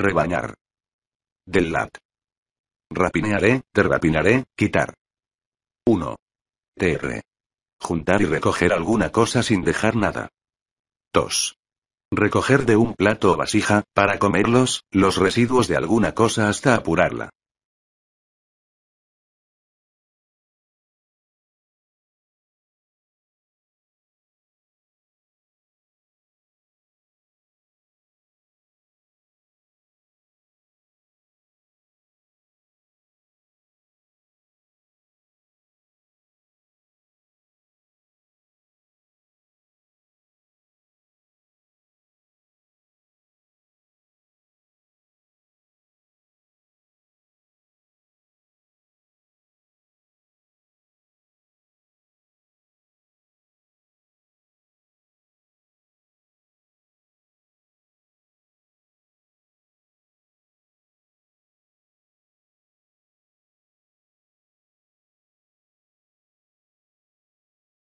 Rebañar. Del lat. Rapinearé, te rapinaré, quitar. 1. TR. Juntar y recoger alguna cosa sin dejar nada. 2. Recoger de un plato o vasija, para comerlos, los residuos de alguna cosa hasta apurarla.